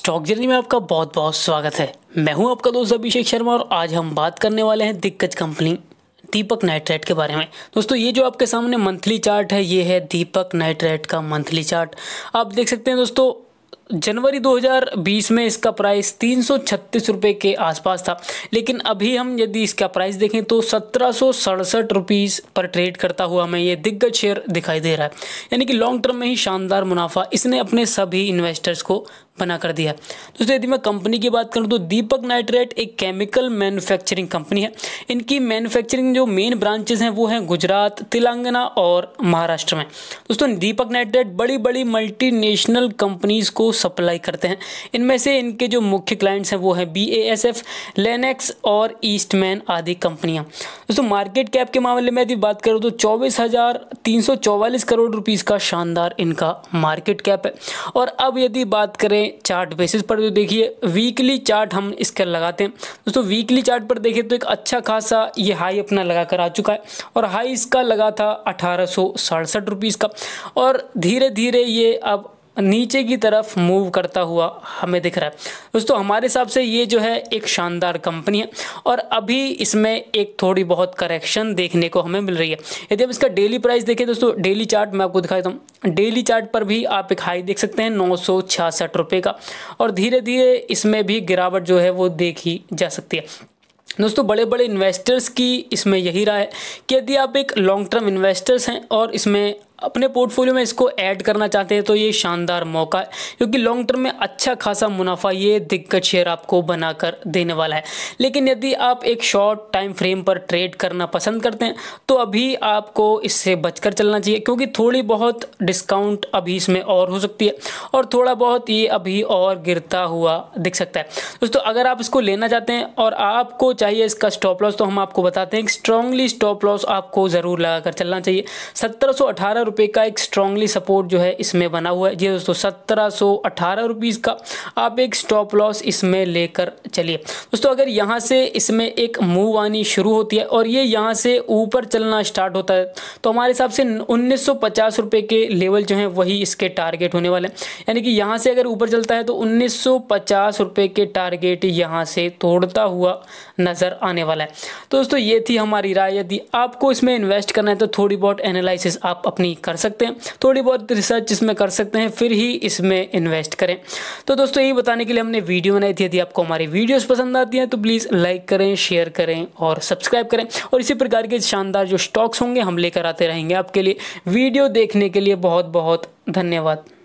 stock journey में आपका बहुत बहुत स्वागत है मैं हूं आपका दोस्त अभिषेक शर्मा और आज हम बात करने वाले हैं दिग्गज कंपनी दीपक नाइट्रेट के बारे में दोस्तों ये जो आपके सामने मंथली चार्ट है ये है दीपक नाइट्रेट का मंथली चार्ट आप देख सकते हैं दोस्तों जनवरी 2020 में इसका प्राइस तीन सौ के आसपास था लेकिन अभी हम यदि इसका प्राइस देखें तो सत्रह सौ पर ट्रेड करता हुआ हमें ये दिग्गज शेयर दिखाई दे रहा है यानी कि लॉन्ग टर्म में ही शानदार मुनाफा इसने अपने सभी इन्वेस्टर्स को बना कर दिया दोस्तों यदि मैं कंपनी की बात करूं तो दीपक नाइट्रेट एक केमिकल मैन्युफैक्चरिंग कंपनी है इनकी मैन्युफैक्चरिंग जो मेन ब्रांचेज हैं वो हैं गुजरात तेलंगाना और महाराष्ट्र में दोस्तों दीपक नाइट्रेट बड़ी बड़ी मल्टीनेशनल कंपनीज को सप्लाई करते हैं इनमें से इनके जो मुख्य क्लाइंट्स हैं वो हैं B A S F Lanxess और ईस्टमैन आदि कंपनियां दोस्तों मार्केट कैप के मामले में यदि बात करूँ तो चौबीस हज़ार तीन सौ चौवालीस करोड़ रुपीज़ का शानदार इनका मार्केट कैप है और अब यदि बात करें चार्ट बेसिस पर तो देखिए वीकली चार्ट हम इसका लगाते हैं दोस्तों वीकली चार्ट पर देखें तो एक अच्छा खासा ये हाई अपना लगा कर आ चुका है और हाई इसका लगा था अठारह सौ का और धीरे धीरे ये अब नीचे की तरफ मूव करता हुआ हमें दिख रहा है दोस्तों हमारे हिसाब से ये जो है एक शानदार कंपनी है और अभी इसमें एक थोड़ी बहुत करेक्शन देखने को हमें मिल रही है यदि हम इसका डेली प्राइस देखें दोस्तों डेली चार्ट मैं आपको दिखा देता हूँ डेली चार्ट पर भी आप एक हाई देख सकते हैं नौ सौ का और धीरे धीरे इसमें भी गिरावट जो है वो देखी जा सकती है दोस्तों बड़े बड़े इन्वेस्टर्स की इसमें यही राय है कि यदि आप एक लॉन्ग टर्म इन्वेस्टर्स हैं और इसमें अपने पोर्टफोलियो में इसको ऐड करना चाहते हैं तो ये शानदार मौका है क्योंकि लॉन्ग टर्म में अच्छा खासा मुनाफा ये दिग्गज शेयर आपको बनाकर देने वाला है लेकिन यदि आप एक शॉर्ट टाइम फ्रेम पर ट्रेड करना पसंद करते हैं तो अभी आपको इससे बचकर चलना चाहिए क्योंकि थोड़ी बहुत डिस्काउंट अभी इसमें और हो सकती है और थोड़ा बहुत ये अभी और गिरता हुआ दिख सकता है दोस्तों अगर आप इसको लेना चाहते हैं और आपको चाहिए इसका स्टॉप लॉस तो हम आपको बताते हैं स्ट्रांगली स्टॉप लॉस आपको ज़रूर लगाकर चलना चाहिए सत्रह रुपए का एक स्ट्रांगली सपोर्ट जो है इसमें बना हुआ है जी दोस्तों सत्रह सौ अठारह रुपीज़ का आप एक स्टॉप लॉस इसमें लेकर चलिए दोस्तों अगर यहाँ से इसमें एक मूव आनी शुरू होती है और ये यहाँ से ऊपर चलना स्टार्ट होता है तो हमारे हिसाब से उन्नीस सौ के लेवल जो है वही इसके टारगेट होने वाले हैं यानी कि यहाँ से अगर ऊपर चलता है तो उन्नीस सौ के टारगेट यहाँ से तोड़ता हुआ नज़र आने वाला है तो दोस्तों ये थी हमारी राय यदि आपको इसमें इन्वेस्ट करना है तो थोड़ी बहुत एनालिसिस आप अपनी कर सकते हैं थोड़ी बहुत रिसर्च इसमें कर सकते हैं फिर ही इसमें इन्वेस्ट करें तो दोस्तों यही बताने के लिए हमने वीडियो बनाई थी यदि आपको हमारी वीडियोज़ पसंद आती हैं तो प्लीज़ लाइक करें शेयर करें और सब्सक्राइब करें और इसी प्रकार के शानदार जो स्टॉक्स होंगे हम लेकर आते रहेंगे आपके लिए वीडियो देखने के लिए बहुत बहुत धन्यवाद